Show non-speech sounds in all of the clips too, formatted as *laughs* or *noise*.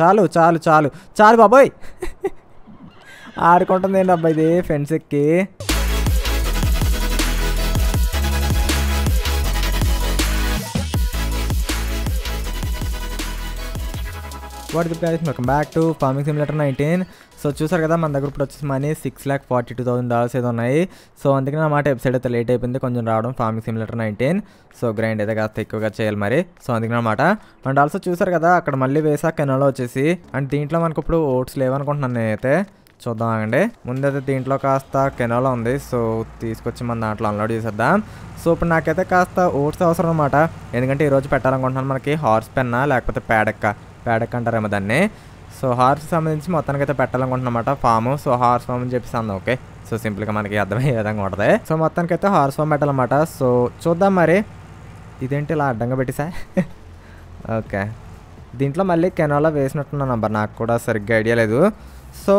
చాలు చాలు చాలు చాలు బాబోయ్ ఆడుకుంటుంది ఏంటి అబ్బాయి ఇది ఫ్రెండ్స్ ఎక్కి what up guys welcome back to farming simulator nineteen so చూసారు కదా మన దగ్గర ఇప్పుడు వచ్చేసి money six lakh forty two thousand dollars ఏదో ఉన్నాయి సో అందుకని నా మాట వెబ్సైట్ అయితే లేట్ అయిపోయింది కొంచెం రావడం farming simulator nineteen so grind అయితే కాస్త ఎక్కువగా చేయాలి మరి సో అందుకని అనమాట అండ్ ఆల్సో చూసారు కదా అక్కడ మళ్ళీ వేసా కెనాలో వచ్చేసి అండ్ దీంట్లో మనకు ఇప్పుడు ఓట్స్ లేవనుకుంటున్నాను నేనైతే చూద్దాం ఆగండి ముందైతే దీంట్లో కాస్త కెనాలో ఉంది సో తీసుకొచ్చి మన దాంట్లో అన్లోడ్ చేసేద్దాం సో ఇప్పుడు నాకైతే కాస్త ఓట్స్ అవసరం అనమాట ఎందుకంటే ఈరోజు పెట్టాలనుకుంటున్నాను మనకి హార్స్ పెన్నా లేకపోతే పేడక్క పేడక్క అంటారేమో దాన్ని సో హార్స్ సంబంధించి మొత్తానికి అయితే పెట్టాలనుకుంటున్నమాట ఫామ్ సో హార్స్ ఫామ్ అని చెప్పేసి అందాం ఓకే సో సింపుల్గా మనకి అర్థమయ్యే విధంగా ఉంటుంది సో మొత్తానికి అయితే హార్స్ ఫామ్ పెట్టాలన్నమాట సో చూద్దాం మరి ఇదేంటి ఇలా అడ్డంగా పెట్టిసా *laughs* ఓకే దీంట్లో మళ్ళీ కెనోలా వేసినట్టున్న నంబర్ నాకు కూడా సరిగ్గా ఐడియా లేదు సో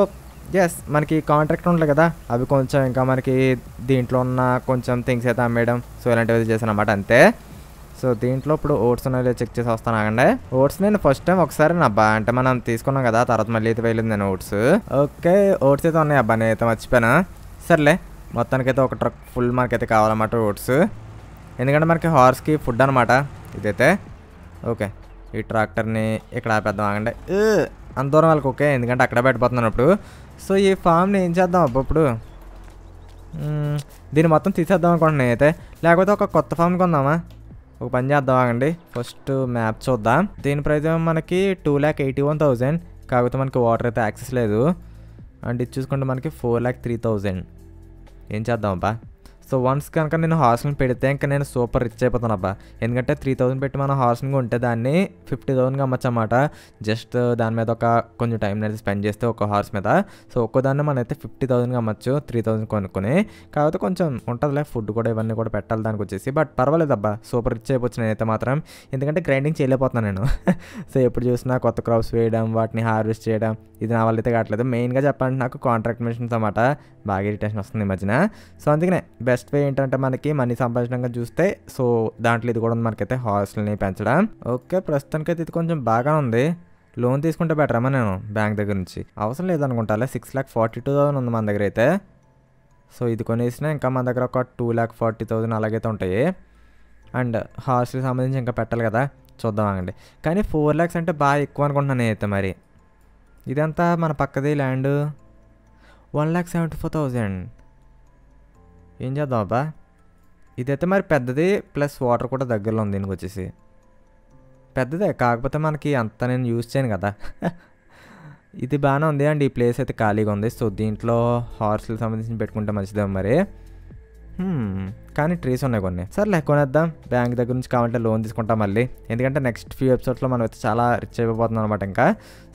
ఎస్ మనకి కాంట్రాక్ట్ ఉంటుంది కదా అవి కొంచెం ఇంకా మనకి దీంట్లో ఉన్న కొంచెం థింగ్స్ అయితే అమ్మేయడం సో ఇలాంటివి చేశాను అనమాట అంతే సో దీంట్లో ఇప్పుడు ఓట్స్ ఉన్నాయో చెక్ చేసి వస్తాను ఆగండి ఓట్స్ నేను ఫస్ట్ టైం ఒకసారి నా అబ్బా అంటే మనం తీసుకున్నాం కదా తర్వాత మళ్ళీ అయితే వెళ్ళింది నేను ఓట్స్ ఓకే ఓట్స్ అయితే ఉన్నాయి అబ్బా నేను అయితే మర్చిపోయినా సర్లే మొత్తానికైతే ఒక ట్రక్ ఫుల్ మనకైతే కావాలన్నమాట ఓట్స్ ఎందుకంటే మనకి హార్స్కి ఫుడ్ అనమాట ఇదైతే ఓకే ఈ ట్రాక్టర్ని ఇక్కడ ఆపేద్దాం ఆగండి అంత దూరం వాళ్ళకి ఓకే ఎందుకంటే అక్కడ పెట్టిపోతున్నాను ఇప్పుడు సో ఈ ఫామ్ని ఏం చేద్దాం అబ్బా ఇప్పుడు దీన్ని మొత్తం తీసేద్దాం అనుకుంటున్నాను అయితే లేకపోతే ఒక కొత్త ఫామ్ కొందామా ఒక పని చేద్దాం అండి ఫస్ట్ మ్యాప్ చూద్దాం దీని ప్రైజ్ మనకి two lakh eighty one thousand కాకపోతే మనకి వాటర్ అయితే యాక్సెస్ లేదు అండ్ ఇది చూసుకుంటే మనకి ఫోర్ ల్యాక్ త్రీ థౌజండ్ ఏం చేద్దాం అబ్బా సో వన్స్ కనుక నేను హార్స్ని పెడితే ఇంకా నేను సూపర్ రిచ్ అయిపోతాను అబ్బా ఎందుకంటే త్రీ థౌసండ్ పెట్టి మనం హార్స్ని ఉంటే దాన్ని ఫిఫ్టీ థౌసండ్కి అమ్మచ్చమాట జస్ట్ దాని మీద ఒక కొంచెం టైం అనేది స్పెండ్ చేస్తే ఒక హార్స్ మీద సో ఒక్కో దాన్ని మనం అయితే ఫిఫ్టీ థౌసండ్గా అమ్మచ్చు త్రీ థౌసండ్ కొనుక్కుని కాకపోతే కొంచెం ఉంటుందిలే ఫుడ్ కూడా ఇవన్నీ కూడా పెట్టాలి దానికి వచ్చేసి బట్ పర్వాలేదు అబ్బా సూపర్ రిచ్ అయిపోవచ్చు నేనైతే మాత్రం ఎందుకంటే గ్రైండింగ్ చేయలేకపోతున్నాను నేను *laughs* సో ఎప్పుడు చూసినా కొత్త క్రాప్స్ వేయడం వాటిని హార్వెస్ట్ చేయడం ఇది నా వాళ్ళైతే కావట్లేదు మెయిన్గా చెప్పాలంటే నాకు కాంట్రాక్ట్ మిషన్స్ అన్నమాట బాగా ఇరిటేషన్ వస్తుంది ఈ మధ్యన సో అందుకనే బెస్ట్ బెస్ట్ వే ఏంటంటే మనకి మనీ సంపాదించడానికి చూస్తే సో దాంట్లో ఇది కూడా మనకైతే హాస్టల్ని పెంచడం ఓకే ప్రస్తుతానికైతే ఇది కొంచెం బాగానే ఉంది లోన్ తీసుకుంటే అమ్మా నేను బ్యాంక్ దగ్గర నుంచి అవసరం లేదనుకుంటాలే six lakh forty two thousand ఉంది మన దగ్గర అయితే సో ఇది కొనేసినా ఇంకా మన దగ్గర ఒక టూ ల్యాక్ ఫార్టీ థౌసండ్ అలాగైతే ఉంటాయి అండ్ హాస్టల్కి సంబంధించి ఇంకా పెట్టాలి కదా చూద్దాం అండి కానీ ఫోర్ ల్యాక్స్ అంటే బాగా ఎక్కువ అనుకుంటున్నాను అయితే మరి ఇదంతా మన పక్కది land one lakh seventy four thousand ఏం చేద్దాం అబ్బా ఇదైతే మరి పెద్దది ప్లస్ వాటర్ కూడా దగ్గరలో ఉంది దీనికి వచ్చేసి పెద్దదే కాకపోతే మనకి అంత నేను యూజ్ చేయను కదా *laughs* ఇది బాగానే ఉంది అండి ఈ ప్లేస్ అయితే ఖాళీగా ఉంది సో దీంట్లో హార్స్లకు సంబంధించి పెట్టుకుంటే మంచిదే మరి కానీ ట్రీస్ ఉన్నాయి కొన్ని సర్లే కొనేద్దాం బ్యాంక్ దగ్గర నుంచి కావాలంటే లోన్ తీసుకుంటాం మళ్ళీ ఎందుకంటే నెక్స్ట్ ఫ్యూ ఎపిసోడ్స్లో మనం అయితే చాలా రిచ్ అయిపోతుంది అనమాట ఇంకా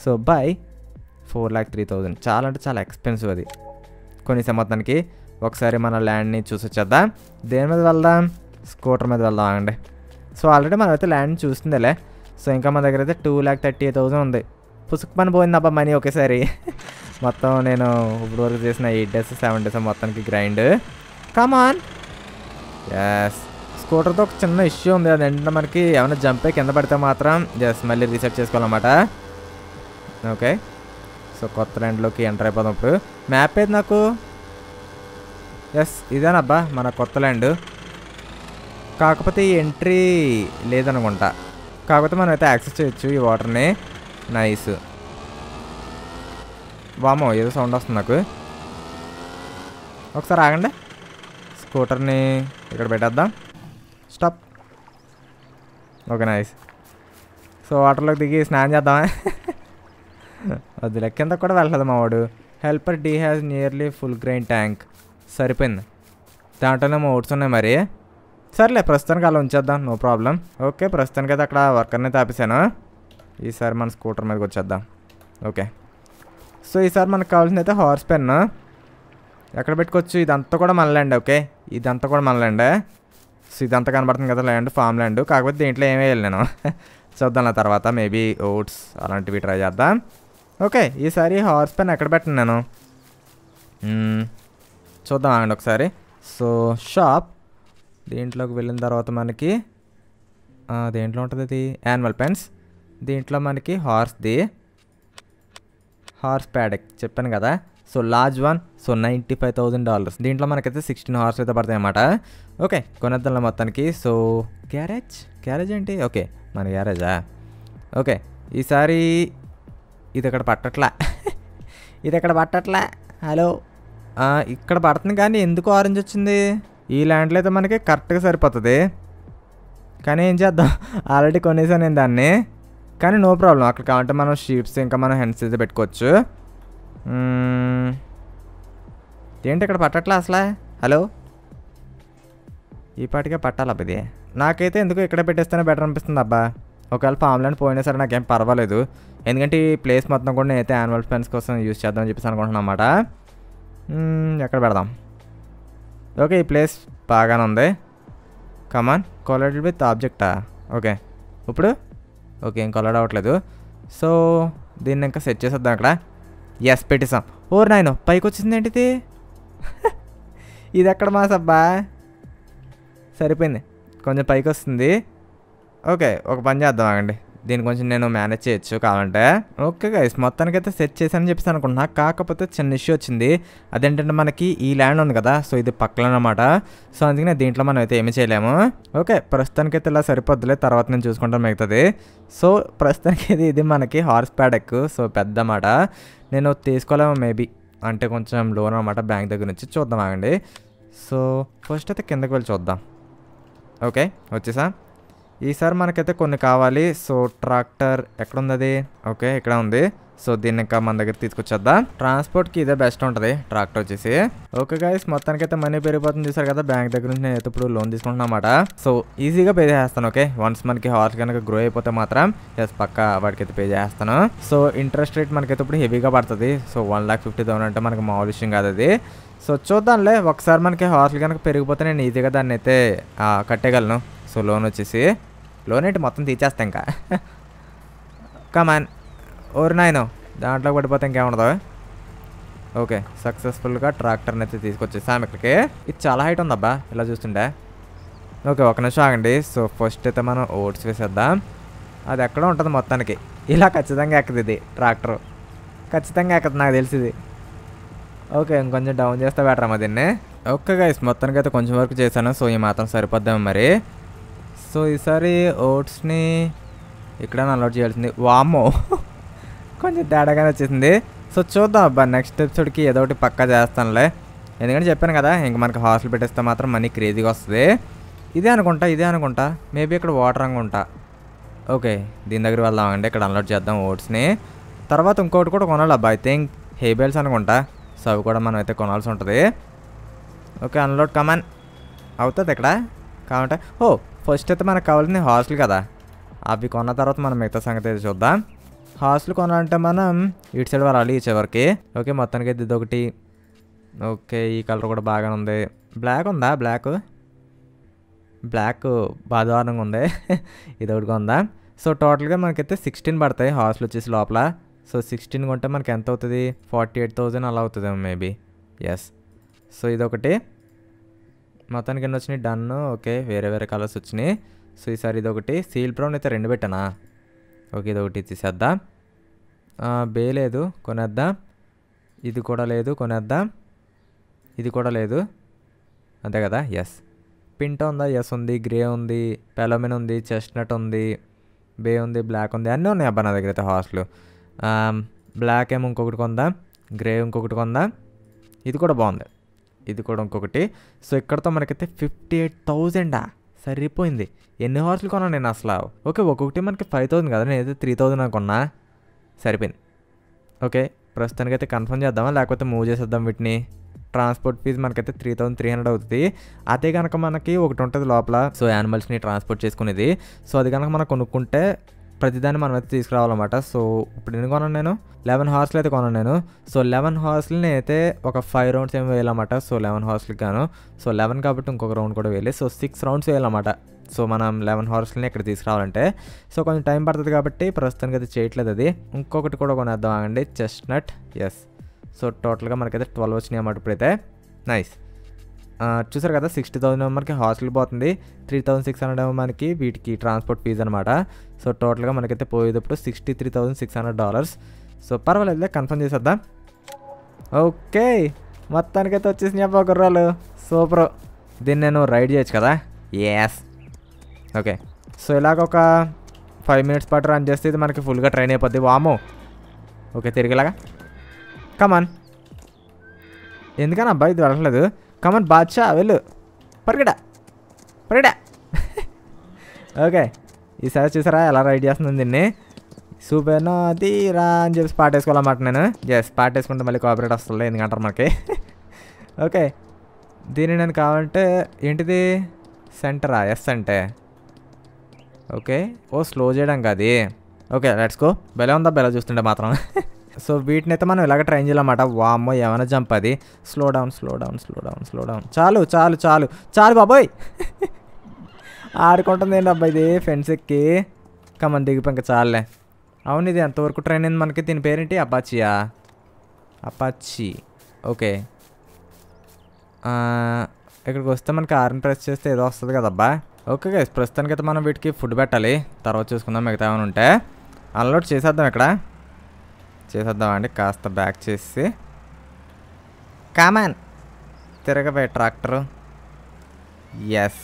so buy four lakh three thousand చాలా అంటే చాలా ఎక్స్పెన్సివ్ అది కొన్ని మొత్తానికి ఒకసారి మన ల్యాండ్ని చూసొచ్చేద్దాం దేని మీద వెళ్దాం స్కూటర్ మీద వెళ్దాం అండి సో ఆల్రెడీ మనం అయితే ల్యాండ్ చూస్తుందిలే సో ఇంకా మన దగ్గర అయితే టూ ల్యాక్ థర్టీ థౌసండ్ ఉంది పుసుకు పని పోయింది అబ్బా మనీ ఒకేసారి *laughs* మొత్తం నేను ఇప్పుడు వరకు చేసిన ఎయిట్ డేస్ సెవెన్ డేస్ మొత్తానికి గ్రైండ్ కమాన్ ఎస్ స్కూటర్తో ఒక చిన్న ఇష్యూ ఉంది అది ఏంటంటే మనకి ఏమైనా జంపే కింద పడితే మాత్రం జస్ట్ మళ్ళీ రీసెట్ చేసుకోవాలన్నమాట ఓకే సో కొత్త ల్యాండ్లోకి ఎంటర్ అయిపోదాం ఇప్పుడు మ్యాప్ ఏది నాకు ఎస్ ఇదేనబ్బా మన కొత్త ల్యాండ్ కాకపోతే ఈ ఎంట్రీ లేదనుకుంటా కాకపోతే మనం అయితే యాక్సెస్ చేయొచ్చు ఈ వాటర్ని నైస్ వామో ఏదో సౌండ్ వస్తుంది నాకు ఒకసారి ఆగండి స్కూటర్ని ఇక్కడ పెట్టేద్దాం స్టాప్ ఓకే నైస్ సో వాటర్లోకి దిగి స్నానం చేద్దామా అది *laughs* లెక్కంతా కూడా వెళ్ళదు మా వాడు హెల్పర్ డీ has nearly full grain tank సరిపోయింది దాంట్లోనే ఓట్స్ ఉన్నాయి మరి సర్లే ప్రస్తుతానికి అలా ఉంచేద్దాం నో ప్రాబ్లం ఓకే ప్రస్తుతానికి అయితే అక్కడ వర్కర్ని తాపేశాను ఈసారి మన స్కూటర్ మీదకి వచ్చేద్దాం ఓకే సో ఈసారి మనకు కావాల్సింది అయితే హార్స్ పెన్ ఎక్కడ పెట్టుకోవచ్చు ఇదంతా కూడా మనలేండి ఓకే ఇదంతా కూడా మనలేండి సో ఇదంతా కనబడుతుంది కదా ల్యాండ్ ఫామ్ ల్యాండ్ కాకపోతే దీంట్లో ఏం వేయాలి నేను *laughs* చూద్దాం ఆ తర్వాత మేబీ ఓట్స్ అలాంటివి ట్రై చేద్దాం ఓకే ఈసారి హార్స్ పెన్ ఎక్కడ పెట్టను నేను చూద్దాం అండి ఒకసారి సో షాప్ దీంట్లోకి వెళ్ళిన తర్వాత మనకి దేంట్లో ఉంటుంది అది యానిమల్ పెన్స్ దీంట్లో మనకి హార్స్ది హార్స్ ప్యాడక్ చెప్పాను కదా so large one so ninety five thousand dollars దీంట్లో మనకైతే సిక్స్టీన్ హార్స్ అయితే పడతాయి అన్నమాట ఓకే కొనేద్దాం మొత్తానికి సో గ్యారేజ్ గ్యారేజ్ ఏంటి ఓకే మన గ్యారేజా ఓకే ఈసారి ఇది అక్కడ పట్టట్లా *laughs* ఇది అక్కడ పట్టట్లా హలో ఇక్కడ పడుతుంది కానీ ఎందుకు ఆరెంజ్ వచ్చింది ఈ ల్యాండ్లో అయితే మనకి కరెక్ట్గా సరిపోతుంది కానీ ఏం చేద్దాం ఆల్రెడీ *laughs* కొనేసాను నేను దాన్ని కానీ నో ప్రాబ్లం అక్కడ కావాలంటే మనం షీప్స్ ఇంకా మనం హెండ్స్ అయితే పెట్టుకోవచ్చు ఏంటి ఇక్కడ పట్టట్లా అసలా హలో ఈ పాటికే పట్టాలి ఇది నాకైతే ఎందుకు ఇక్కడ పెట్టేస్తేనే బెటర్ అనిపిస్తుంది అబ్బా ఒకవేళ ఫామ్ ల్యాండ్ పోయినా సరే నాకేం పర్వాలేదు ఎందుకంటే ఈ ప్లేస్ మొత్తం కూడా నేనైతే యాన్యువల్ ఫ్రెండ్స్ కోసం యూజ్ చేద్దామని చెప్పేసి అనుకుంటున్నాను అన్నమాట Hmm, ఎక్కడ పెడదాం ఓకే ఈ ప్లేస్ బాగానే ఉంది కమాన్ కొలడెడ్ విత్ ఆబ్జెక్టా ఓకే ఇప్పుడు ఓకే ఏం కొలడ్ అవ్వట్లేదు సో దీన్ని ఇంకా సెట్ చేసేద్దాం అక్కడ ఎస్ పెట్టేసాం ఓర్ నాయన పైకి వచ్చింది ఏంటిది *laughs* ఇది ఎక్కడ మా సబ్బా సరిపోయింది కొంచెం పైకి వస్తుంది ఓకే ఒక పని చేద్దాం అండి దీని కొంచెం నేను మేనేజ్ చేయొచ్చు కావాలంటే ఓకే గైస్ మొత్తానికి అయితే సెట్ చేశానని చెప్పేసి అనుకుంటున్నా కాకపోతే చిన్న ఇష్యూ వచ్చింది అదేంటంటే మనకి ఈ ల్యాండ్ ఉంది కదా సో ఇది పక్కన అనమాట సో అందుకనే దీంట్లో మనం అయితే ఏమి చేయలేము ఓకే ప్రస్తుతానికి అయితే ఇలా సరిపోద్దులే తర్వాత నేను చూసుకుంటాను మిగతాది సో ప్రస్తుతానికి అయితే ఇది మనకి హార్స్ ప్యాడెక్ సో పెద్ద అన్నమాట నేను తీసుకోలేము మేబీ అంటే కొంచెం లోన్ అనమాట బ్యాంక్ దగ్గర నుంచి చూద్దాం ఆగండి సో ఫస్ట్ అయితే కిందకి వెళ్ళి చూద్దాం ఓకే వచ్చేసా ఈసారి మనకైతే కొన్ని కావాలి సో ట్రాక్టర్ ఉంది అది ఓకే ఇక్కడ ఉంది సో దీన్ని ఇంకా మన దగ్గర తీసుకొచ్చేద్దాం ట్రాన్స్పోర్ట్కి ఇదే బెస్ట్ ఉంటుంది ట్రాక్టర్ వచ్చేసి ఓకే గాయస్ మొత్తానికి అయితే మనీ పెరిగిపోతుంది చూసారు కదా బ్యాంక్ దగ్గర నుంచి నేను ఇప్పుడు లోన్ తీసుకుంటున్నమాట సో ఈజీగా పే చేస్తాను ఓకే వన్స్ మనకి హార్స్ కనుక గ్రో అయిపోతే మాత్రం ఎస్ పక్క వాడికైతే పే చేస్తాను సో ఇంట్రెస్ట్ రేట్ మనకైతే ఇప్పుడు హెవీగా పడుతుంది so one lakh fifty thousand అంటే మనకి మామూలు విషయం కాదు అది సో చూద్దాంలే ఒకసారి మనకి హార్స్ కనుక పెరిగిపోతే నేను ఈజీగా దాన్ని అయితే కట్టేయగలను సో లోన్ వచ్చేసి లోన్ ఏంటి మొత్తం తీసేస్తాం ఇంకా కమాన్ ఓరు నాయన దాంట్లో పడిపోతే ఇంకేముండదు ఓకే సక్సెస్ఫుల్గా ట్రాక్టర్ని అయితే తీసుకొచ్చేసాం ఇక్కడికి ఇది చాలా హైట్ ఉందబ్బా ఇలా చూస్తుండే ఓకే ఒక నిమిషం ఆగండి సో ఫస్ట్ అయితే మనం ఓట్స్ వేసేద్దాం అది ఎక్కడో ఉంటుంది మొత్తానికి ఇలా ఖచ్చితంగా ఎక్కదు ఇది ట్రాక్టర్ ఖచ్చితంగా ఎక్కదు నాకు ఇది ఓకే ఇంకొంచెం డౌన్ చేస్తే బెటర్ అమ్మ దీన్ని ఓకే గైస్ మొత్తానికి అయితే కొంచెం వరకు చేశాను సో ఈ మాత్రం సరిపోద్దాం మరి సో ఈసారి ఓట్స్ని ఇక్కడ అలౌట్ చేయాల్సింది వామో కొంచెం తేడాగానే వచ్చేసింది సో చూద్దాం అబ్బా నెక్స్ట్ ఎపిసోడ్కి ఏదో ఒకటి పక్కా చేస్తానులే ఎందుకంటే చెప్పాను కదా ఇంక మనకి హాస్టల్ పెట్టేస్తే మాత్రం మనీ క్రేజీగా వస్తుంది ఇదే అనుకుంటా ఇదే అనుకుంటా మేబీ ఇక్కడ వాటర్ అనుకుంటా ఓకే దీని దగ్గర వెళ్దామండి ఇక్కడ అన్లోడ్ చేద్దాం ఓట్స్ని తర్వాత ఇంకోటి కూడా కొనాలి అబ్బా ఐ థింక్ హేబెల్స్ అనుకుంటా సో అవి కూడా మనం అయితే కొనాల్సి ఉంటుంది ఓకే అన్లోడ్ కమాన్ అవుతుంది ఇక్కడ కావంటే ఓ ఫస్ట్ అయితే మనకు కావాల్సింది హాస్టల్ కదా అవి కొన్న తర్వాత మనం మిగతా సంగతి అయితే చూద్దాం హాస్టల్ కొనాలంటే మనం ఇటు సైడ్ వరాలి ఇచ్చేవరకి ఓకే మొత్తానికి అయితే ఇది ఒకటి ఓకే ఈ కలర్ కూడా బాగానే ఉంది బ్లాక్ ఉందా బ్లాక్ బ్లాక్ బాధవారంగా ఉంది *laughs* ఇది ఒకటిగా ఉందా సో టోటల్గా మనకైతే సిక్స్టీన్ పడతాయి హాస్టల్ వచ్చేసి లోపల సో సిక్స్టీన్ కొంటే మనకి ఎంత అవుతుంది ఫార్టీ ఎయిట్ థౌజండ్ అలా అవుతుంది మేబీ ఎస్ సో ఇదొకటి మొత్తానికి ఎన్ని వచ్చినాయి డన్ ఓకే వేరే వేరే కలర్స్ వచ్చినాయి సో ఈసారి ఒకటి సీల్ బ్రౌన్ అయితే రెండు పెట్టానా ఓకే ఇది ఒకటి తీసేద్దాం బే లేదు కొనేద్దాం ఇది కూడా లేదు కొనేద్దాం ఇది కూడా లేదు అంతే కదా ఎస్ పింట ఉందా ఎస్ ఉంది గ్రే ఉంది పెలోమిన్ ఉంది చెస్ట్నట్ ఉంది బే ఉంది బ్లాక్ ఉంది అన్నీ ఉన్నాయి అబ్బా నా దగ్గర అయితే హాస్టల్ బ్లాక్ ఏమో ఇంకొకటి కొందాం గ్రే ఇంకొకటి కొందాం ఇది కూడా బాగుంది ఇది కూడా ఇంకొకటి సో ఇక్కడతో మనకైతే ఫిఫ్టీ ఎయిట్ థౌజండా సరిపోయింది ఎన్ని హార్స్లు కొన్నాను నేను అసలు ఓకే ఒక్కొక్కటి మనకి ఫైవ్ థౌసండ్ కదా నేనైతే త్రీ థౌసండ్ అనుకున్నా సరిపోయింది ఓకే ప్రస్తుతానికి అయితే కన్ఫర్మ్ చేద్దామా లేకపోతే మూవ్ చేసేద్దాం వీటిని ట్రాన్స్పోర్ట్ ఫీజు మనకైతే త్రీ థౌసండ్ త్రీ హండ్రెడ్ అవుతుంది అదే కనుక మనకి ఒకటి ఉంటుంది లోపల సో యానిమల్స్ని ట్రాన్స్పోర్ట్ చేసుకునేది సో అది కనుక మనం కొనుక్కుంటే ప్రతిదాన్ని మనం అయితే తీసుకురావాలన్నమాట సో ఇప్పుడు నేను కొనను నేను లెవెన్ హార్స్లు అయితే కొనను నేను సో లెవెన్ హార్స్లని అయితే ఒక ఫైవ్ రౌండ్స్ ఏమి వేయాలన్నమాట సో లెవెన్ హార్స్లకి గాను సో లెవెన్ కాబట్టి ఇంకొక రౌండ్ కూడా వేయాలి సో సిక్స్ రౌండ్స్ వేయాలన్నమాట సో మనం లెవెన్ హార్స్లని ఇక్కడ తీసుకురావాలంటే సో కొంచెం టైం పడుతుంది కాబట్టి ప్రస్తుతానికి అయితే చేయట్లేదు అది ఇంకొకటి కూడా కొనేద్దాం అండి చెస్ట్ నట్ ఎస్ సో టోటల్గా మనకైతే ట్వెల్వ్ వచ్చినాయి అన్నమాట ఇప్పుడైతే నైస్ చూసారు కదా సిక్స్టీ థౌసండ్ మనకి హాస్టల్ పోతుంది త్రీ థౌసండ్ సిక్స్ హండ్రెడ్ మనకి వీటికి ట్రాన్స్పోర్ట్ ఫీజు అనమాట సో టోటల్గా మనకైతే పోయేటప్పుడు sixty three thousand six hundred dollars so పర్వాలేదు కన్ఫర్మ్ చేసేద్దాం ఓకే మొత్తానికైతే వచ్చేసినాయి అబ్బా గుర్రాలు సూపర్ దీన్ని నేను రైడ్ చేయొచ్చు కదా ఎస్ ఓకే సో ఇలాగ ఒక ఫైవ్ మినిట్స్ పాటు రన్ చేస్తే ఇది మనకి ఫుల్గా ట్రైన్ అయిపోద్ది వాము ఓకే తిరిగిలాగా కమాన్ ఎందుకని అబ్బాయి ఇది వెళ్ళట్లేదు కమన్ బాద్షా వెళ్ళు పరిగడా పరిగడా ఓకే ఈసారి చూసారా ఎలా రైడ్ చేస్తుంది దీన్ని సూపర్ తీరా అని చెప్పి పాట వేసుకోవాలన్నమాట నేను ఎస్ పాట వేసుకుంటే మళ్ళీ కోఆపరేట్ వస్తుంది ఎందుకంటారు మనకి ఓకే దీన్ని నేను కావాలంటే ఏంటిది సెంటరా ఎస్ అంటే ఓకే ఓ స్లో చేయడం కాదు ఓకే లెట్స్ గో బెల ఉందా బెల చూస్తుంటే మాత్రం సో వీటిని అయితే మనం ఇలాగ ట్రైన్ చేయాలన్నమాట వామ్మో ఏమైనా జంప్ అది slow down slow down slow down slow down చాలు చాలు చాలు చాలు బాబోయ్ ఆడుకుంటుంది ఏంటి అబ్బాయి ఇది ఫ్రెండ్స్ ఎక్కి కమన్ ఇంకా చాలులే అవును ఇది ఎంతవరకు ట్రైన్ అయింది మనకి దీని పేరేంటి అపాచియా అపాచి ఓకే ఇక్కడికి వస్తే మనకి ఆర్ని ప్రెస్ చేస్తే ఏదో వస్తుంది కదబ్బా ఓకే ప్రస్తుతానికి ప్రస్తుతానికైతే మనం వీటికి ఫుడ్ పెట్టాలి తర్వాత చూసుకుందాం మిగతా ఏమైనా ఉంటే అన్లోడ్ చేసేద్దాం ఇక్కడ చేసేద్దామండి కాస్త బ్యాక్ చేసి కామాన్ తిరగబోయే ట్రాక్టరు ఎస్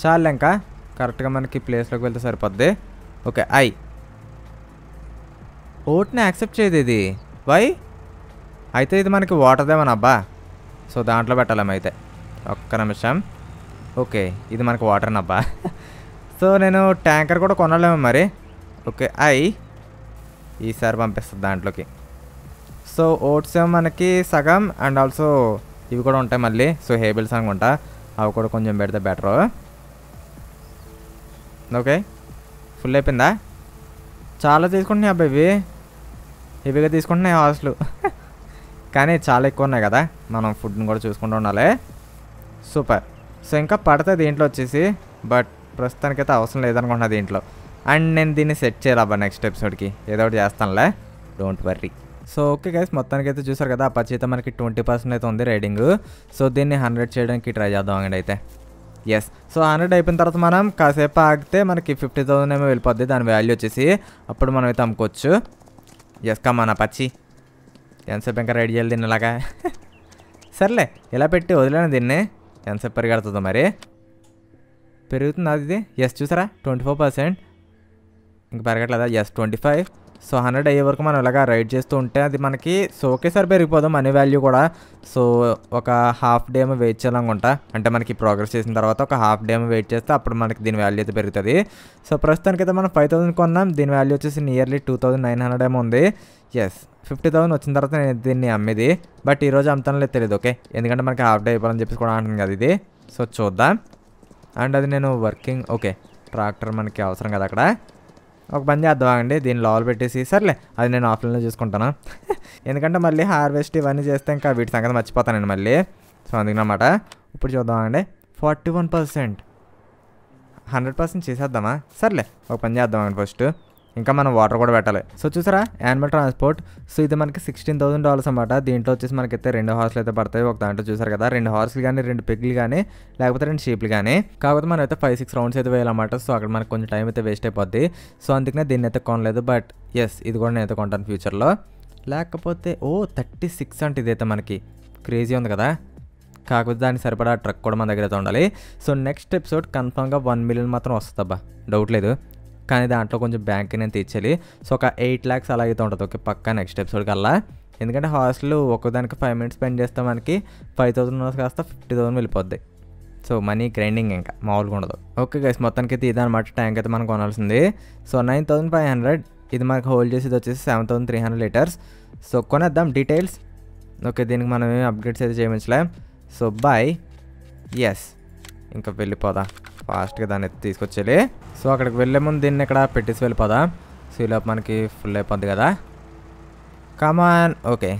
చాలు ఇంకా కరెక్ట్గా మనకి ప్లేస్లోకి వెళ్తే సరిపోద్ది ఓకే ఐ ఓట్ని యాక్సెప్ట్ చేయదు ఇది వై అయితే ఇది మనకి వాటర్దేమని అబ్బా సో దాంట్లో పెట్టాలమైతే ఒక్క నిమిషం ఓకే ఇది మనకి వాటర్ అబ్బా *laughs* సో నేను ట్యాంకర్ కూడా కొనలేము మరి ఓకే ఐ ఈసారి పంపిస్తుంది దాంట్లోకి సో ఓట్స్ మనకి సగం అండ్ ఆల్సో ఇవి కూడా ఉంటాయి మళ్ళీ సో హేబిల్స్ అనుకుంటా అవి కూడా కొంచెం పెడితే బెటర్ ఓకే ఫుల్ అయిపోయిందా చాలా తీసుకుంటున్నాయి అబ్బాయి ఇవి ఇవిగా తీసుకుంటున్నాయి హాస్టల్ కానీ చాలా ఎక్కువ ఉన్నాయి కదా మనం ఫుడ్ని కూడా చూసుకుంటూ ఉండాలి సూపర్ సో ఇంకా పడతాయి దీంట్లో వచ్చేసి బట్ ప్రస్తుతానికైతే అవసరం లేదనుకుంటున్నా దీంట్లో అండ్ నేను దీన్ని సెట్ చేయాలబ్బా నెక్స్ట్ ఎపిసోడ్కి ఏదో ఒకటి చేస్తానులే don't worry so okay guys మొత్తానికి అయితే చూసారు కదా అపచయితే మనకి ట్వంటీ పర్సెంట్ అయితే ఉంది రైడింగ్ సో దీన్ని హండ్రెడ్ చేయడానికి ట్రై చేద్దాం అండి అయితే ఎస్ సో హండ్రెడ్ అయిపోయిన తర్వాత మనం కాసేపు ఆగితే మనకి ఫిఫ్టీ థౌసండ్ ఏమో వెళ్ళిపోద్ది దాని వాల్యూ వచ్చేసి అప్పుడు మనం అయితే అమ్ముకోవచ్చు ఎస్ కా మన పచ్చి ఎంతసేపు ఇంకా రెడీ చేయాలి దీన్ని ఇలాగా *laughs* సర్లే ఇలా పెట్టి వదిలేను దీన్ని ఎంతసేపు పెరిగడుతుందో మరి పెరుగుతుంది అది ఇది ఎస్ చూసారా ట్వంటీ ఫోర్ పర్సెంట్ ఇంకా పెరగట్లేదా yes twenty five so hundred అయ్యే వరకు మనం ఇలాగా రైడ్ చేస్తూ ఉంటే అది మనకి సో ఒకేసారి పెరిగిపోదాం మనీ వాల్యూ కూడా సో ఒక హాఫ్ డే ఏమో వెయిట్ చేయాలనుకుంటా అంటే మనకి ప్రోగ్రెస్ చేసిన తర్వాత ఒక హాఫ్ డే ఏమో వెయిట్ చేస్తే అప్పుడు మనకి దీని వాల్యూ అయితే పెరుగుతుంది సో ప్రస్తుతానికైతే మనం ఫైవ్ థౌసండ్ కొన్నాం దీని వాల్యూ వచ్చేసి nearly two thousand nine hundred ఏమో ఉంది ఎస్ ఫిఫ్టీ థౌసండ్ వచ్చిన తర్వాత నేను దీన్ని అమ్మేది బట్ ఈరోజు అమ్ముతానలేదు తెలియదు ఓకే ఎందుకంటే మనకి హాఫ్ డే అయిపోవాలని చెప్పి కూడా అంటుంది కదా ఇది సో చూద్దాం అండ్ అది నేను వర్కింగ్ ఓకే ట్రాక్టర్ మనకి అవసరం కదా అక్కడ ఒక పని చేద్దాం అండి దీన్ని లోపల పెట్టేసి సర్లే అది నేను ఆఫ్లైన్లో చూసుకుంటాను *laughs* ఎందుకంటే మళ్ళీ హార్వెస్ట్ ఇవన్నీ చేస్తే ఇంకా వీటి సంగతి మర్చిపోతానండి మళ్ళీ సో అందుకని అనమాట ఇప్పుడు చూద్దామండి forty one percent hundred percent చేసేద్దామా సర్లే ఒక పని చేద్దామండి ఫస్ట్ ఇంకా మనం వాటర్ కూడా పెట్టాలి సో చూసారా యానిమల్ ట్రాన్స్పోర్ట్ సో ఇది మనకి సిక్స్టీన్ థౌసండ్ డాలర్స్ అనమాట దీంట్లో వచ్చేసి మనకైతే రెండు హార్స్లు అయితే పడతాయి ఒక దాంట్లో చూసారు కదా రెండు హార్స్లు కానీ రెండు పెగ్లు కానీ లేకపోతే రెండు షీప్లు కానీ కాకపోతే మనం అయితే ఫైవ్ సిక్స్ రౌండ్స్ అయితే వేయాలన్నమాట సో అక్కడ మనకు కొంచెం టైం అయితే వేస్ట్ అయిపోద్ది సో అందుకనే దీన్ని అయితే కొనలేదు బట్ ఎస్ ఇది కూడా నేను అయితే కొంటాను ఫ్యూచర్లో లేకపోతే ఓ థర్టీ సిక్స్ అంటే ఇదైతే మనకి క్రేజీ ఉంది కదా కాకపోతే దానికి సరిపడా ట్రక్ కూడా మన దగ్గర అయితే ఉండాలి సో నెక్స్ట్ ఎపిసోడ్ కన్ఫామ్గా వన్ మిలియన్ మాత్రం వస్తుందబ్బా డౌట్ లేదు కానీ దాంట్లో కొంచెం బ్యాంక్ నేను తెచ్చేయాలి సో ఒక ఎయిట్ ల్యాక్స్ అలా అయితే ఉంటుంది ఓకే పక్కా నెక్స్ట్ ఎపిసోడ్ కల్లా ఎందుకంటే హాస్టల్ ఒక్కదానికి ఫైవ్ మినిట్స్ స్పెండ్ చేస్తే మనకి ఫైవ్ థౌసండ్ కాస్త ఫిఫ్టీ థౌసండ్ వెళ్ళిపోద్ది సో మనీ గ్రైండింగ్ ఇంకా మామూలుగా ఉండదు ఓకే గైస్ మొత్తానికి అయితే ఇదనమాట ట్యాంక్ అయితే మనం కొనాల్సింది so nine thousand five hundred ఇది మనకు హోల్డ్ చేసేది వచ్చేసి seven thousand three hundred litres so కొనేద్దాం డీటెయిల్స్ ఓకే దీనికి మనం ఏమి అప్గ్రేడ్స్ అయితే చేయించలేం సో బాయ్ ఎస్ ఇంకా వెళ్ళిపోదా ఫాస్ట్గా దాన్ని తీసుకొచ్చేది సో అక్కడికి వెళ్ళే ముందు దీన్ని ఇక్కడ పెట్టేసి వెళ్ళిపోదా సో ఈలోపు మనకి ఫుల్ అయిపోద్ది కదా కమాన్ ఓకే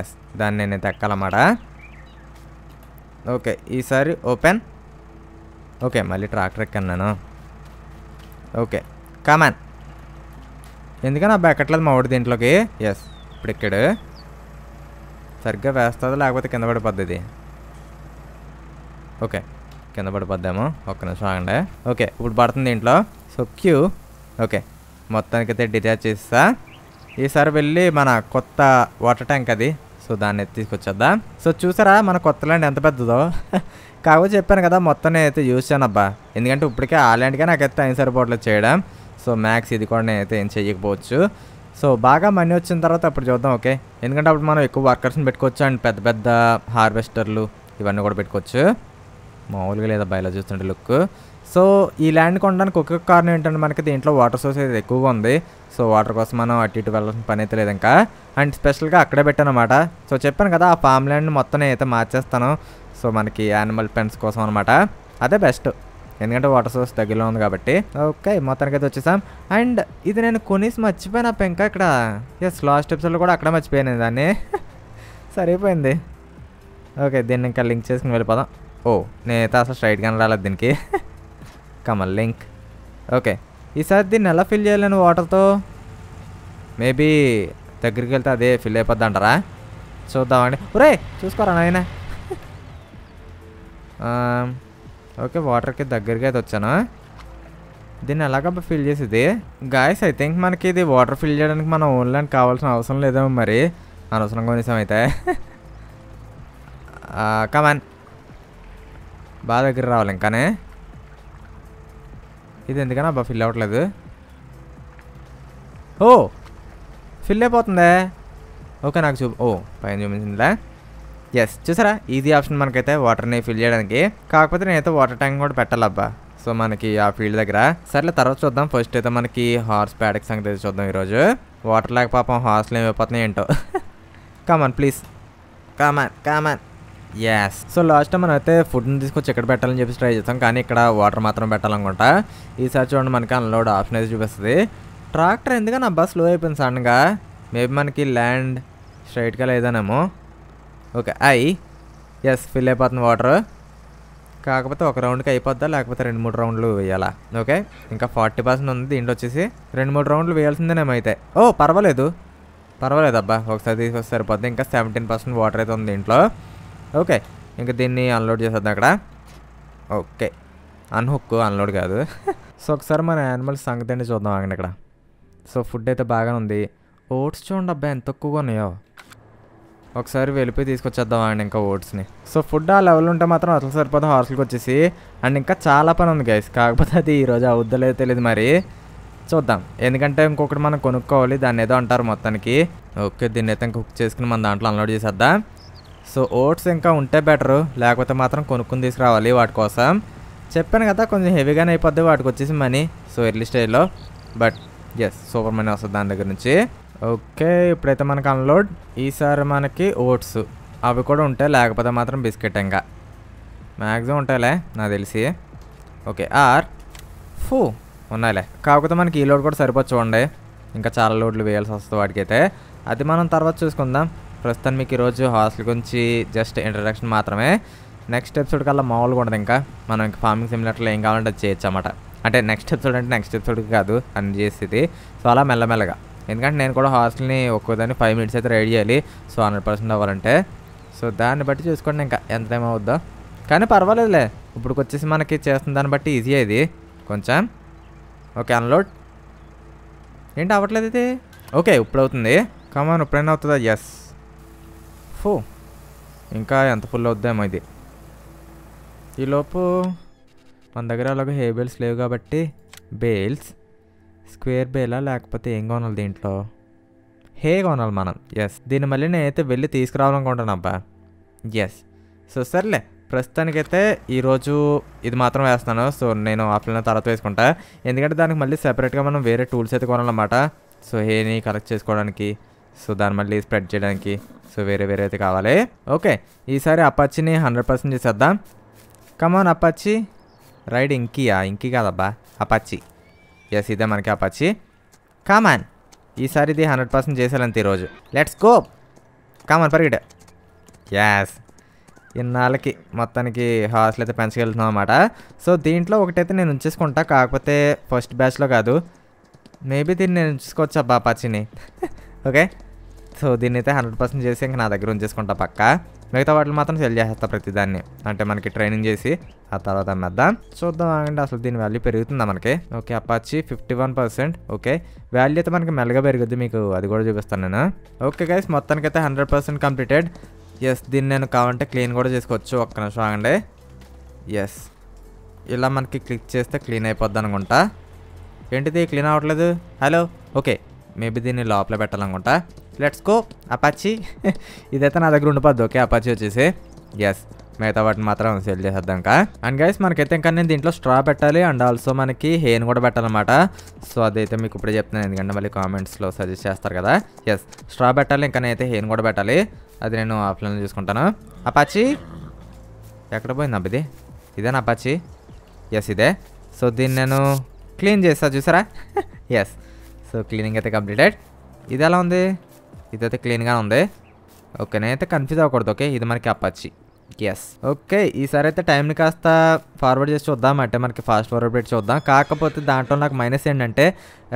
ఎస్ దాన్ని నేను తెక్కాలన్నమాట ఓకే ఈసారి ఓపెన్ ఓకే మళ్ళీ ట్రాక్టర్ ఎక్కన్నాను ఓకే కమాన్ ఎందుకని అబ్బాయి ఎక్కట్లేదు మా వాడి దీంట్లోకి ఎస్ ఇప్పుడు ఎక్కాడు సరిగ్గా వేస్తుంది లేకపోతే కింద పడిపోద్ది ఓకే కింద పడిపోద్దాము ఒక్క నిమిషం ఆగండి ఓకే ఇప్పుడు పడుతుంది దీంట్లో సో క్యూ ఓకే మొత్తానికైతే డిటాచ్ చేస్తా ఈసారి వెళ్ళి మన కొత్త వాటర్ ట్యాంక్ అది సో దాన్ని తీసుకొచ్చేద్దాం సో చూసారా మన కొత్త ల్యాండ్ ఎంత పెద్దదో *laughs* కాకపోతే చెప్పాను కదా మొత్తం నేనైతే యూజ్ చేయను అబ్బా ఎందుకంటే ఇప్పటికే ఆ ల్యాండ్గా నాకైతే టైం సరిపోవట్లేదు చేయడం సో మ్యాక్స్ ఇది కూడా నేనైతే ఏం చేయకపోవచ్చు సో బాగా మనీ వచ్చిన తర్వాత అప్పుడు చూద్దాం ఓకే ఎందుకంటే అప్పుడు మనం ఎక్కువ వర్కర్స్ని పెట్టుకోవచ్చు అండ్ పెద్ద పెద్ద హార్వెస్టర్లు ఇవన్నీ కూడా పెట్టుకోవచ్చు మామూలుగా లేదా బయలు చూస్తుంటే లుక్ సో ఈ ల్యాండ్ కొనడానికి ఒక్కొక్క కారణం ఏంటంటే మనకి దీంట్లో వాటర్ సోర్స్ అయితే ఎక్కువగా ఉంది సో వాటర్ కోసం మనం అటు ఇటు వెళ్ళాల్సిన పని అయితే లేదు ఇంకా అండ్ స్పెషల్గా అక్కడే పెట్టాను అనమాట సో చెప్పాను కదా ఆ ఫామ్ ల్యాండ్ మొత్తం నేనైతే మార్చేస్తాను సో మనకి యానిమల్ పెన్స్ కోసం అనమాట అదే బెస్ట్ ఎందుకంటే వాటర్ సోర్స్ దగ్గరలో ఉంది కాబట్టి ఓకే మొత్తానికి అయితే వచ్చేసాం అండ్ ఇది నేను కొనేసి మర్చిపోయాను పెంక ఇక్కడ ఎస్ లాస్ట్ ఎపిసోడ్ కూడా అక్కడ మర్చిపోయాను దాన్ని *laughs* సరిపోయింది ఓకే దీన్ని ఇంకా లింక్ చేసుకుని వెళ్ళిపోదాం ఓ నేనైతే అసలు స్ట్రైట్గానే రాలేదు దీనికి కమల్ లింక్ ఓకే ఈసారి దీన్ని ఎలా ఫిల్ చేయలేను వాటర్తో మేబీ దగ్గరికి వెళ్తే అదే ఫిల్ అయిపోద్ది అంటారా చూద్దామండి ఒరే చూసుకోరా నాయన ఓకే *laughs* వాటర్కి um, దగ్గరికి అయితే వచ్చాను దీన్ని ఎలాగబ్బా ఫిల్ చేసేది గాయస్ ఐ థింక్ మనకి ఇది వాటర్ ఫిల్ చేయడానికి మనం ఓన్లైన్ కావాల్సిన అవసరం లేదేమో మరి అనవసరంగా అయితే కమాన్ *laughs* uh, బాగా దగ్గర రావాలి ఇంకానే ఇది ఎందుకన్నా బా ఫిల్ అవ్వట్లేదు ఓ ఫిల్ అయిపోతుందే ఓకే నాకు చూ ఓ పైన చూపించిందిలే ఎస్ చూసారా ఈజీ ఆప్షన్ మనకైతే వాటర్ని ఫిల్ చేయడానికి కాకపోతే నేనైతే వాటర్ ట్యాంక్ కూడా పెట్టాలబ్బా సో మనకి ఆ ఫీల్డ్ దగ్గర సర్లే తర్వాత చూద్దాం ఫస్ట్ అయితే మనకి హార్స్ ప్యాడక్ సంగతి చూద్దాం ఈరోజు వాటర్ లేకపోతే పాపం హార్స్లు ఏమైపోతున్నాయి ఏంటో come on please come on come on yes so last time మనం అయితే ఫుడ్ని తీసుకొచ్చి ఎక్కడ పెట్టాలని చెప్పి ట్రై చేస్తాం కానీ ఇక్కడ వాటర్ మాత్రం పెట్టాలనుకుంటా ఈసారి చూడండి మనకి అన్లోడ్ ఆప్షన్ అయితే చూపిస్తుంది ట్రాక్టర్ ఎందుకని అబ్బా బస్ లో అయిపోయింది సడన్గా మేబీ మనకి ల్యాండ్ స్ట్రైట్గా లేదనేమో ఓకే ఐ ఎస్ ఫిల్ అయిపోతుంది వాటర్ కాకపోతే ఒక రౌండ్కి అయిపోద్దా లేకపోతే రెండు మూడు రౌండ్లు వేయాలా ఓకే ఇంకా ఫార్టీ పర్సెంట్ ఉంది దీంట్లో వచ్చేసి రెండు మూడు రౌండ్లు వేయాల్సిందేనేమో అయితే ఓ oh, పర్వాలేదు పర్వాలేదు అబ్బా ఒకసారి తీసుకొస్తే సరిపోద్ది ఇంకా సెవెంటీన్ పర్సెంట్ వాటర్ అయితే ఉంది దీంట్లో ఓకే ఇంకా దీన్ని అన్లోడ్ చేసేద్దాం అక్కడ ఓకే అన్హుక్ అన్లోడ్ కాదు *laughs* సో ఒకసారి మన యానిమల్స్ సంగతి అండి చూద్దాం అక్కడ ఇక్కడ సో ఫుడ్ అయితే బాగానే ఉంది ఓట్స్ చూడండి అబ్బాయి ఎంత ఎక్కువగా ఉన్నాయో ఒకసారి వెళ్ళిపోయి తీసుకొచ్చేద్దాం అండి ఇంకా ఓట్స్ని సో ఫుడ్ ఆ లెవెల్ ఉంటే మాత్రం అసలు సరిపోదు హాస్టల్కి వచ్చేసి అండ్ ఇంకా చాలా పని ఉంది గైస్ కాకపోతే అది ఈరోజు అవుద్దో తెలియదు మరి చూద్దాం ఎందుకంటే ఇంకొకటి మనం కొనుక్కోవాలి దాన్ని ఏదో అంటారు మొత్తానికి ఓకే దీన్ని అయితే ఇంకా కుక్ చేసుకుని మన దాంట్లో అన్లోడ్ చేసేద్దాం సో ఓట్స్ ఇంకా ఉంటే బెటరు లేకపోతే మాత్రం కొనుక్కుని తీసుకురావాలి వాటి కోసం చెప్పాను కదా కొంచెం హెవీగానే అయిపోద్ది వాటికి వచ్చేసి మనీ సో ఎర్లీ స్టేజ్లో బట్ ఎస్ సూపర్ మనీ వస్తుంది దాని దగ్గర నుంచి ఓకే ఇప్పుడైతే మనకు అన్లోడ్ ఈసారి మనకి ఓట్స్ అవి కూడా ఉంటాయి లేకపోతే మాత్రం బిస్కెట్ ఇంకా మ్యాక్సిమం ఉంటాయిలే నాకు తెలిసి ఓకే ఆర్ ఫూ ఉన్నాయిలే కాకపోతే మనకి ఈ లోడ్ కూడా సరిపోవచ్చు చూడండి ఇంకా చాలా లోడ్లు వేయాల్సి వస్తుంది వాటికైతే అది మనం తర్వాత చూసుకుందాం ప్రస్తుతం మీకు ఈరోజు హాస్టల్ గురించి జస్ట్ ఇంట్రడక్షన్ మాత్రమే నెక్స్ట్ ఎపిసోడ్ కల్లా మామూలుగా ఉండదు ఇంకా మనం ఇంకా ఫార్మింగ్ సిమిలర్లో ఏం కావాలంటే చేయొచ్చు అన్నమాట అంటే నెక్స్ట్ ఎపిసోడ్ అంటే నెక్స్ట్ ఎపిసోడ్కి కాదు అని చేసేది సో అలా మెల్లమెల్లగా ఎందుకంటే నేను కూడా హాస్టల్ని ఒక్కోదాన్ని ఫైవ్ మినిట్స్ అయితే రెడీ చేయాలి సో హండ్రెడ్ పర్సెంట్ అవ్వాలంటే సో దాన్ని బట్టి చూసుకోండి ఇంకా ఎంత టైం అవుద్దో కానీ పర్వాలేదులే ఇప్పుడుకి వచ్చేసి మనకి చేస్తున్న దాన్ని బట్టి ఈజీ అయ్యేది కొంచెం ఓకే అన్లోడ్ ఏంటి అవ్వట్లేదు ఇది ఓకే ఇప్పుడు అవుతుంది కమాన్ ఇప్పుడైనా అవుతుందా ఎస్ ఫో ఇంకా ఎంత ఫుల్ అవుద్దామో ఇది ఈలోపు మన దగ్గర అలాగే హే బేల్స్ లేవు కాబట్టి బేల్స్ స్క్వేర్ బేలా లేకపోతే ఏం కొనాలి దీంట్లో హే కొనాలి మనం ఎస్ దీన్ని మళ్ళీ నేనైతే వెళ్ళి తీసుకురావాలనుకుంటాను అబ్బా ఎస్ సో సర్లే ప్రస్తుతానికైతే ఈరోజు ఇది మాత్రం వేస్తాను సో నేను ఆఫ్లైన్ తర్వాత వేసుకుంటా ఎందుకంటే దానికి మళ్ళీ సెపరేట్గా మనం వేరే టూల్స్ అయితే కొనాలన్నమాట సో హేని కలెక్ట్ చేసుకోవడానికి సో దాన్ని మళ్ళీ స్ప్రెడ్ చేయడానికి సో వేరే వేరే అయితే కావాలి ఓకే ఈసారి అపాచిని హండ్రెడ్ పర్సెంట్ చేసేద్దాం కమాన్ అపాచి రైడ్ ఇంకీయా ఇంకీ కాదబ్బా అపాచి ఎస్ ఇదే మనకి అపాచి కామాన్ ఈసారి ఇది హండ్రెడ్ పర్సెంట్ చేసేయాలంత ఈరోజు లెట్స్ గో కామాన్ పరిగెట్ యాస్ ఇన్నాళ్ళకి మొత్తానికి హాస్టల్ అయితే పెంచగలుగుతున్నాం అనమాట సో దీంట్లో ఒకటైతే నేను ఉంచేసుకుంటా కాకపోతే ఫస్ట్ బ్యాచ్లో కాదు మేబీ దీన్ని నేను ఉంచుకోవచ్చు అబ్బా అపాచిని *laughs* ఓకే సో దీన్ని అయితే హండ్రెడ్ పర్సెంట్ చేసి ఇంకా నా దగ్గర ఉంచేసుకుంటా పక్క మిగతా వాటిని మాత్రం సెల్ చేసేస్తా ప్రతిదాన్ని అంటే మనకి ట్రైనింగ్ చేసి ఆ తర్వాత అమ్మేద్దాం చూద్దాం ఆగండి అసలు దీని వాల్యూ పెరుగుతుందా మనకి okay Apache fifty one percent okay value అయితే మనకి మెల్లగా పెరుగుద్ది మీకు అది కూడా చూపిస్తాను నేను ఓకే గైస్ మొత్తానికి అయితే హండ్రెడ్ పర్సెంట్ కంప్లీటెడ్ ఎస్ దీన్ని నేను కావాలంటే క్లీన్ కూడా చేసుకోవచ్చు ఒక్క నిమిషం ఆగండి ఎస్ ఇలా మనకి క్లిక్ చేస్తే క్లీన్ అయిపోద్ది అనుకుంటా ఏంటిది క్లీన్ అవ్వట్లేదు హలో ఓకే మేబీ దీన్ని లోపల పెట్టాలనుకుంటా లెట్స్ కో అపాచి ఇదైతే నా దగ్గర ఉండిపోద్ది ఓకే అపాచి వచ్చేసి ఎస్ మిగతా వాటిని మాత్రం సెల్ చేసేద్దాం ఇంకా అండ్ గైస్ మనకైతే ఇంకా నేను దీంట్లో స్ట్రా పెట్టాలి అండ్ ఆల్సో మనకి హెయిన్ కూడా పెట్టాలన్నమాట సో అదైతే మీకు ఇప్పుడే చెప్తున్నాను ఎందుకంటే మళ్ళీ కామెంట్స్లో సజెస్ట్ చేస్తారు కదా ఎస్ స్ట్రా పెట్టాలి ఇంకా నేనైతే హెయిన్ కూడా పెట్టాలి అది నేను ఆఫ్లైన్లో చూసుకుంటాను అపాచి ఎక్కడ పోయింది అబ్బిది ఇదేనా అపాచి ఎస్ ఇదే సో దీన్ని నేను క్లీన్ చేస్తా చూసారా ఎస్ *laughs* సో క్లీనింగ్ అయితే కంప్లీటెడ్ ఇది ఎలా ఉంది ఇదైతే క్లీన్గా ఉంది ఓకే నేనైతే కన్ఫ్యూజ్ అవ్వకూడదు ఓకే ఇది మనకి అప్పచ్చి ఎస్ ఓకే ఈసారి అయితే టైంని కాస్త ఫార్వర్డ్ చేసి చూద్దాం అంటే మనకి ఫాస్ట్ ఫార్వర్డ్ పెట్టి చూద్దాం కాకపోతే దాంట్లో నాకు మైనస్ ఏంటంటే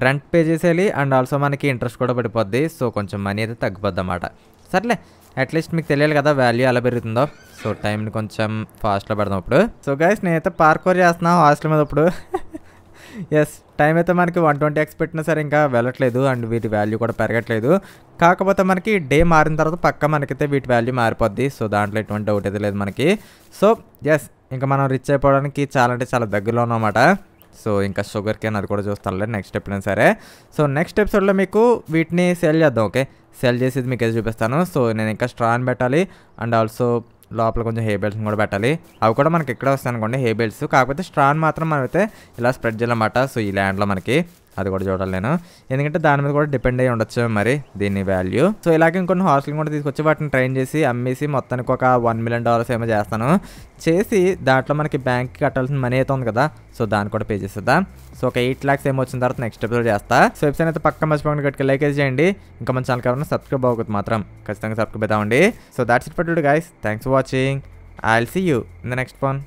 రెంట్ పే చేసేయాలి అండ్ ఆల్సో మనకి ఇంట్రెస్ట్ కూడా పడిపోద్ది సో కొంచెం మనీ అయితే తగ్గిపోద్ది అన్నమాట సర్లే అట్లీస్ట్ మీకు తెలియాలి కదా వాల్యూ ఎలా పెరుగుతుందో సో టైంని కొంచెం ఫాస్ట్లో పెడదాం ఇప్పుడు సో గైస్ నేనైతే పార్కోర్ చేస్తున్నాను హాస్టల్ మీద ఇప్పుడు ఎస్ టైం అయితే మనకి వన్ ట్వంటీ ఎక్స్ పెట్టినా సరే ఇంకా వెళ్ళట్లేదు అండ్ వీటి వాల్యూ కూడా పెరగట్లేదు కాకపోతే మనకి డే మారిన తర్వాత పక్క మనకైతే వీటి వాల్యూ మారిపోద్ది సో దాంట్లో ఎటువంటి డౌట్ అయితే లేదు మనకి సో ఎస్ ఇంకా మనం రిచ్ అయిపోవడానికి చాలా అంటే చాలా దగ్గరలో ఉన్నామాట సో ఇంకా షుగర్ కేన్ అది కూడా చూస్తానులే నెక్స్ట్ ఎప్పుడైనా సరే సో నెక్స్ట్ ఎపిసోడ్లో మీకు వీటిని సెల్ చేద్దాం ఓకే సెల్ చేసేది మీకు చూపిస్తాను సో నేను ఇంకా స్ట్రాన్ పెట్టాలి అండ్ ఆల్సో లోపల కొంచెం హే బెల్ట్స్ కూడా పెట్టాలి అవి కూడా మనకి ఇక్కడ వస్తాయి అనుకోండి హే బెల్ట్స్ కాకపోతే స్ట్రాన్ మాత్రం మనమైతే ఇలా స్ప్రెడ్ చేయాలన్నమాట సో ఈ ల్యాండ్లో మనకి అది కూడా చూడాలి నేను ఎందుకంటే దాని మీద కూడా డిపెండ్ అయ్యి ఉండొచ్చు మరి దీని వాల్యూ సో ఇలాగే ఇంకొన్ని హార్స్లు కూడా తీసుకొచ్చి వాటిని ట్రైన్ చేసి అమ్మేసి మొత్తానికి ఒక వన్ మిలియన్ డాలర్స్ ఏమో చేస్తాను చేసి దాంట్లో మనకి బ్యాంక్కి కట్టాల్సిన మనీ అయితే ఉంది కదా సో దాన్ని కూడా పే చేసేద్దాం సో ఒక ఎయిట్ ల్యాక్స్ ఏమో వచ్చిన తర్వాత నెక్స్ట్ ఎపిసోడ్ చేస్తా సో ఎపిసోడ్ అయితే పక్క మర్చిపోకుండా గట్టికి లైక్ చేయండి ఇంకా మన ఛానల్ కావాలన్నా సబ్స్క్రైబ్ అవ్వకూడదు మాత్రం ఖచ్చితంగా సబ్స్క్రైబ్ అవుతామండి సో దాట్స్ ఇట్ పట్టుడు guys thanks for watching I will see you in the next phone